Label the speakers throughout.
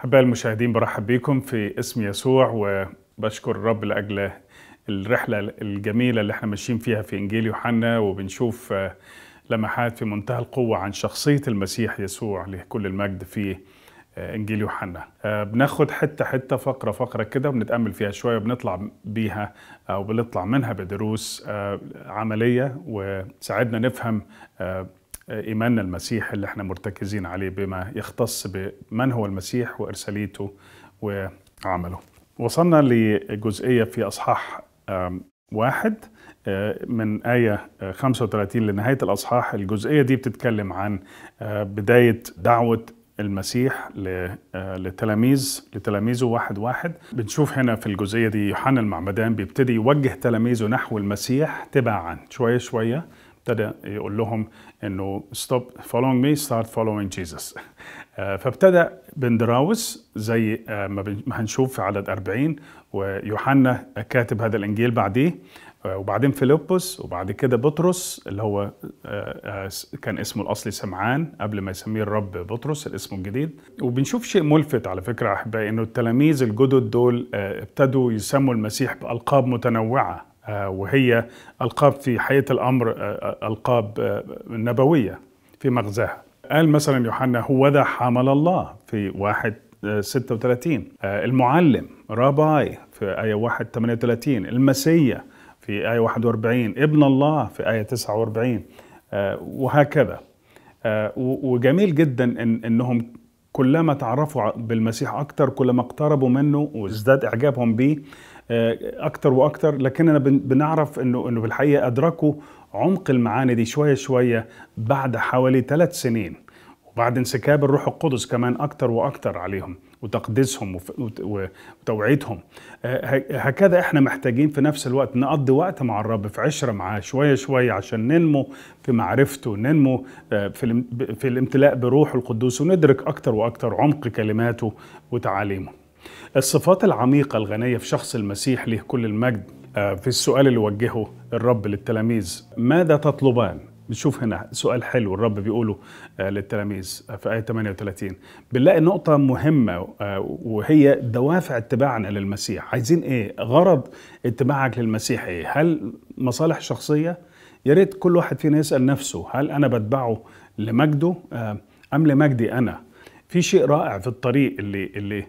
Speaker 1: أحباء المشاهدين برحب بيكم في اسم يسوع وبشكر الرب لأجل الرحلة الجميلة اللي احنا ماشيين فيها في إنجيل يوحنا وبنشوف آه، لمحات في منتهى القوة عن شخصية المسيح يسوع لكل المجد في آه، إنجيل يوحنا آه، بناخد حتة حتة فقرة فقرة كده وبنتأمل فيها شوية وبنطلع بيها أو بنطلع منها بدروس عملية وتساعدنا نفهم إيماننا المسيح اللي احنا مرتكزين عليه بما يختص بمن هو المسيح وإرساليته وعمله وصلنا لجزئية في أصحاح واحد آه، من آية 35 آه، لنهاية الأصحاح الجزئية دي بتتكلم عن آه، بداية دعوة المسيح لتلاميذ لتلاميذه واحد واحد بنشوف هنا في الجزئية دي يوحنا المعمدان بيبتدي يوجه تلاميذه نحو المسيح تباعا شوية شوية ابتدى يقول لهم انه ستوب فولوينج مي ستارت فولوينج جيسس فابتدى بندراوس زي آه، ما هنشوف في عدد 40 ويوحنا كاتب هذا الانجيل بعديه آه، وبعدين فيلبس وبعد كده بطرس اللي هو آه، كان اسمه الاصلي سمعان قبل ما يسميه الرب بطرس الاسم الجديد وبنشوف شيء ملفت على فكره احبائي انه التلاميذ الجدد دول ابتدوا يسموا المسيح بالقاب متنوعه آه، وهي ألقاب في حقيقه الأمر آه، آه، ألقاب نبوية في مغزاها قال مثلا يوحنا هوذا حمل الله في واحد 36 المعلم راباي في آية 1 38 المسيا في آية 41 ابن الله في آية 49 وهكذا وجميل جدا إن أنهم كلما تعرفوا بالمسيح أكتر كلما اقتربوا منه وازداد إعجابهم به آه، أكتر وأكتر لكننا بنعرف أنه أنه بالحقيقة أدركوا عمق المعاني دي شوية شوية بعد حوالي ثلاث سنين وبعد انسكاب الروح القدس كمان أكتر وأكتر عليهم وتقديسهم وتوعيتهم آه، هكذا احنا محتاجين في نفس الوقت نقضي وقت مع الرب في عشرة معاه شوية شوية عشان ننمو في معرفته ننمو آه، في, في الامتلاء بروح القدوس وندرك أكتر وأكتر عمق كلماته وتعاليمه الصفات العميقة الغنية في شخص المسيح له كل المجد آه، في السؤال اللي وجهه الرب للتلاميذ ماذا تطلبان بنشوف هنا سؤال حلو الرب بيقوله آه، للتلاميذ آه، في آية 38 بنلاقي نقطة مهمة آه، وهي دوافع اتباعنا للمسيح عايزين ايه غرض اتباعك للمسيح ايه هل مصالح شخصية يا ريت كل واحد فينا يسأل نفسه هل أنا بتبعه لمجده أم لمجدي أنا في شيء رائع في الطريق اللي اللي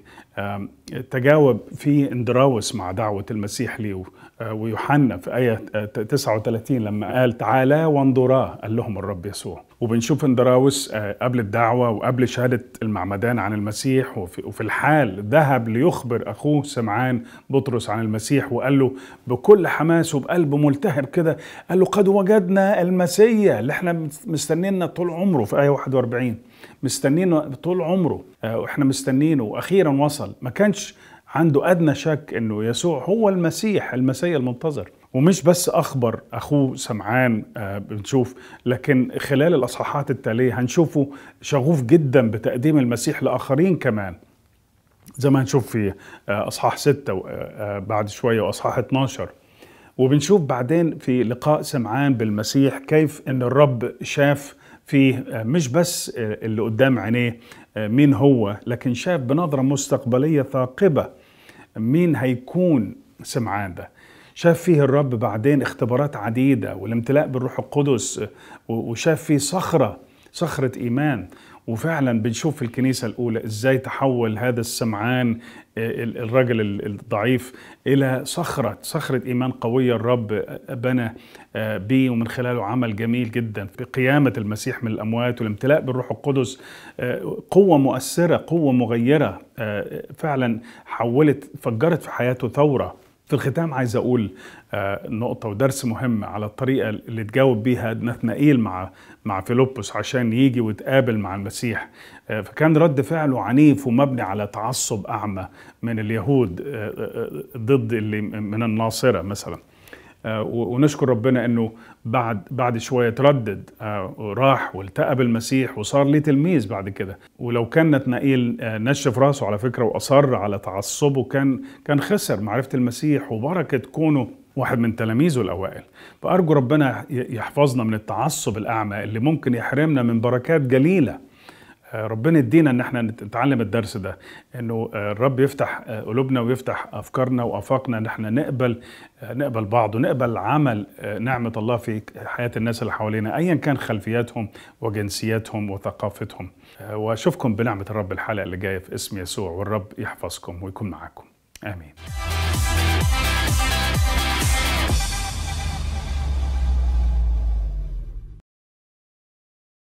Speaker 1: تجاوب فيه اندراوس مع دعوة المسيح لي آه، ويوحنا في آية 39 لما قال تعالى وانظرا قال لهم الرب يسوع وبنشوف اندراوس آه، قبل الدعوة وقبل شهادة المعمدان عن المسيح وفي الحال ذهب ليخبر أخوه سمعان بطرس عن المسيح وقال له بكل حماس وبقلب ملتهب كده قال له قد وجدنا المسيا اللي احنا مستنينا طول عمره في آية 41 مستنينا طول عمره آه، واحنا مستنينه وأخيرا وصل ما كانش عنده أدنى شك أنه يسوع هو المسيح المسيا المنتظر ومش بس أخبر أخوه سمعان آه، بنشوف لكن خلال الأصحاحات التالية هنشوفه شغوف جدا بتقديم المسيح لآخرين كمان زي ما هنشوف في آه، أصحاح ستة آه، بعد شوية وأصحاح 12 وبنشوف بعدين في لقاء سمعان بالمسيح كيف ان الرب شاف فيه مش بس اللي قدام عينيه مين هو لكن شاف بنظرة مستقبلية ثاقبة مين هيكون سمعان ده شاف فيه الرب بعدين اختبارات عديدة والامتلاء بالروح القدس وشاف فيه صخرة صخرة إيمان وفعلا بنشوف في الكنيسة الأولى إزاي تحول هذا السمعان آه، الرجل الضعيف إلى صخرة صخرة إيمان قوية الرب بنى آه، به ومن خلاله عمل جميل جدا في قيامة المسيح من الأموات والامتلاء بالروح القدس آه، قوة مؤثرة قوة مغيرة فعلا حولت فجرت في حياته ثورة في الختام عايز اقول آه، نقطه ودرس مهم على الطريقه اللي تجاوب بيها نثنائيل مع مع فيلبس عشان يجي ويتقابل مع المسيح آه، فكان رد فعله عنيف ومبني على تعصب اعمى من اليهود آه، ضد اللي من الناصره مثلا آه، ونشكر ربنا انه بعد بعد شويه تردد آه، راح والتقى بالمسيح وصار ليه تلميذ بعد كده ولو كان نتنائيل آه، نشف راسه على فكره واصر على تعصبه كان كان خسر معرفه المسيح وبركه كونه واحد من تلاميذه الاوائل فارجو ربنا يحفظنا من التعصب الاعمى اللي ممكن يحرمنا من بركات جليله آه، ربنا يدينا ان احنا نتعلم الدرس ده انه آه، الرب يفتح آه، قلوبنا ويفتح افكارنا وافاقنا ان احنا نقبل نقبل بعض ونقبل عمل نعمه الله في حياه الناس اللي حوالينا ايا كان خلفياتهم وجنسياتهم وثقافتهم واشوفكم بنعمه الرب الحلقه اللي جايه في اسم يسوع والرب يحفظكم ويكون معاكم امين